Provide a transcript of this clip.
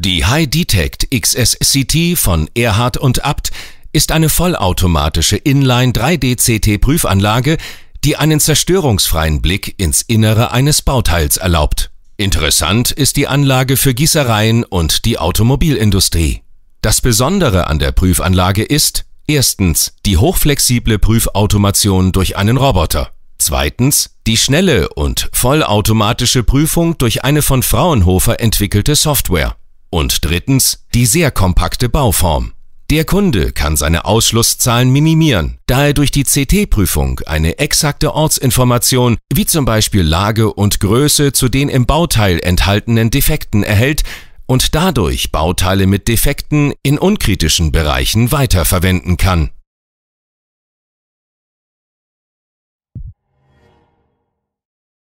Die High Detect XSCT von Erhard und Abt ist eine vollautomatische Inline 3D CT Prüfanlage, die einen zerstörungsfreien Blick ins Innere eines Bauteils erlaubt. Interessant ist die Anlage für Gießereien und die Automobilindustrie. Das Besondere an der Prüfanlage ist, erstens, die hochflexible Prüfautomation durch einen Roboter. Zweitens, die schnelle und vollautomatische Prüfung durch eine von Fraunhofer entwickelte Software. Und drittens die sehr kompakte Bauform. Der Kunde kann seine Ausschlusszahlen minimieren, da er durch die CT-Prüfung eine exakte Ortsinformation wie zum Beispiel Lage und Größe zu den im Bauteil enthaltenen Defekten erhält und dadurch Bauteile mit Defekten in unkritischen Bereichen weiterverwenden kann.